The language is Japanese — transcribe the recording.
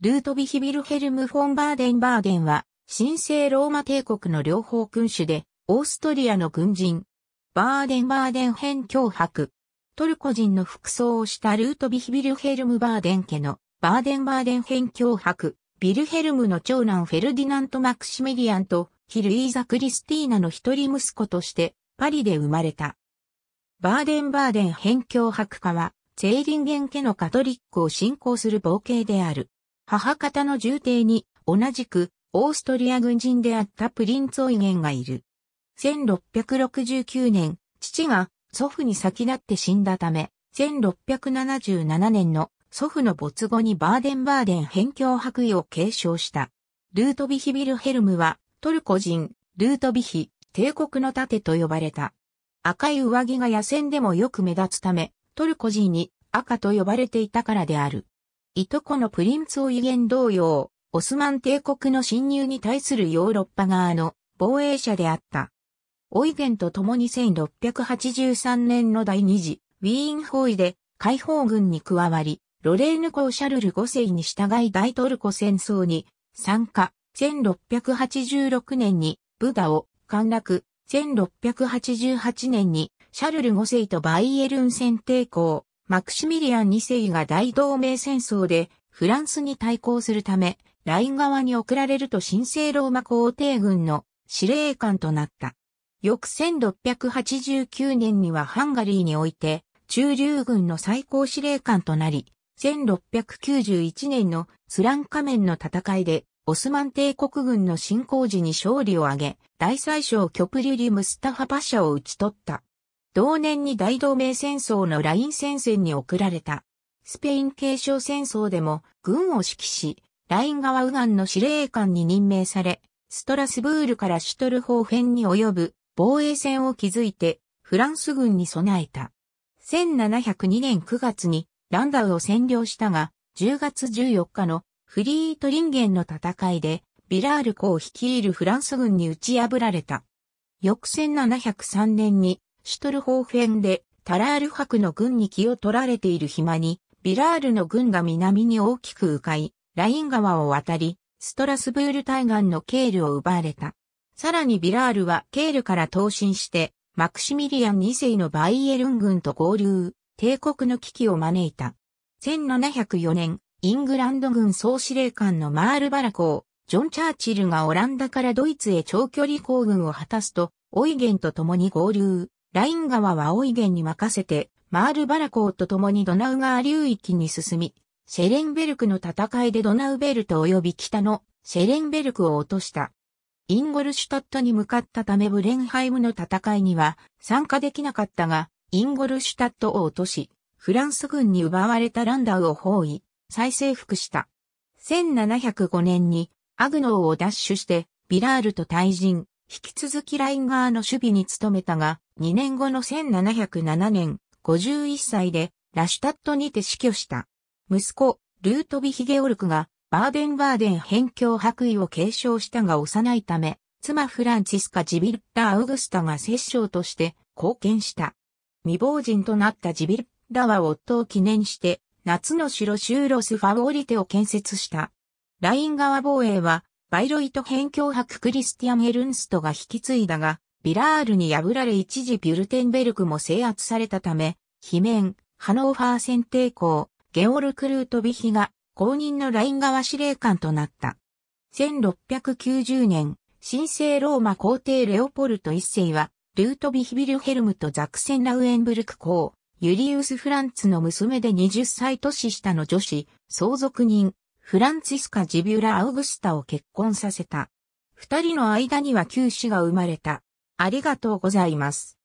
ルートビヒビルヘルム・フォン・バーデン・バーデンは、神聖ローマ帝国の両方君主で、オーストリアの軍人。バーデン・バーデン編脅迫。トルコ人の服装をしたルートビヒビルヘルム・バーデン家の、バーデン・バーデン編脅迫。ビルヘルムの長男フェルディナント・マクシメリアンと、ヒルイーザ・クリスティーナの一人息子として、パリで生まれた。バーデン・バーデン編境白家は、ェーリンゲン家のカトリックを信仰する冒険である。母方の重帝に同じくオーストリア軍人であったプリンツ・オイゲンがいる。1669年、父が祖父に先立って死んだため、1677年の祖父の没後にバーデンバーデン辺境白衣を継承した。ルートビヒ・ビルヘルムはトルコ人、ルートビヒ、帝国の盾と呼ばれた。赤い上着が野戦でもよく目立つため、トルコ人に赤と呼ばれていたからである。いとこのプリンツをゲン同様、オスマン帝国の侵入に対するヨーロッパ側の防衛者であった。オイゲンと共に1683年の第二次ウィーン包囲で解放軍に加わり、ロレーヌ公シャルル5世に従い大トルコ戦争に参加。1686年にブダを陥落。1688年にシャルル5世とバイエルン戦抵抗、マクシミリアン2世が大同盟戦争でフランスに対抗するため、ライン側に送られると神聖ローマ皇帝軍の司令官となった。翌1689年にはハンガリーにおいて中流軍の最高司令官となり、1691年のスランカ面の戦いでオスマン帝国軍の侵攻時に勝利を挙げ、大宰相キョプリュリ・ムスタファパシャを討ち取った。同年に大同盟戦争のライン戦線に送られた。スペイン継承戦争でも軍を指揮し、ライン側右岸の司令官に任命され、ストラスブールからシュトルホーフェンに及ぶ防衛線を築いてフランス軍に備えた。1702年9月にランダウを占領したが、10月14日のフリートリンゲンの戦いで、ビラール公率いるフランス軍に打ち破られた。翌1703年にシュトルホーフェンでタラール伯の軍に気を取られている暇に、ビラールの軍が南に大きく迂回、ライン川を渡り、ストラスブール対岸のケールを奪われた。さらにビラールはケールから投進して、マクシミリアン2世のバイエルン軍と合流、帝国の危機を招いた。1704年、イングランド軍総司令官のマールバラコー、ジョン・チャーチルがオランダからドイツへ長距離行軍を果たすと、オイゲンと共に合流、ライン川はイゲンに任せて、マールバラーと共にドナウ川流域に進み、シェレンベルクの戦いでドナウベルト及び北のシェレンベルクを落とした。インゴルシュタットに向かったためブレンハイムの戦いには参加できなかったが、インゴルシュタットを落とし、フランス軍に奪われたランダウを包囲、再征服した。1705年にアグノーを奪取して、ビラールと対人、引き続きライン側の守備に努めたが、2年後の1707年、51歳で、ラシュタットにて死去した。息子、ルートビヒゲオルクが、バーデンバーデン辺境白衣を継承したが幼いため、妻フランチスカ・ジビルッラ・アウグスタが摂政として貢献した。未亡人となったジビルッラは夫を記念して、夏の城シューロス・ファウォリテを建設した。ライン側防衛は、バイロイト辺境伯クリスティアン・エルンストが引き継いだが、ビラールに破られ一時ビュルテンベルクも制圧されたため、罷免、ハノーファー選定校、ゲオル・クルート・ビヒが公認のライン側司令官となった。1690年、神聖ローマ皇帝レオポルト一世は、ルートビヒビルヘルムとザクセン・ラウエンブルク公、ユリウス・フランツの娘で20歳年下の女子、相続人、フランツィスカ・ジビュラ・アウグスタを結婚させた。二人の間には九死が生まれた。ありがとうございます。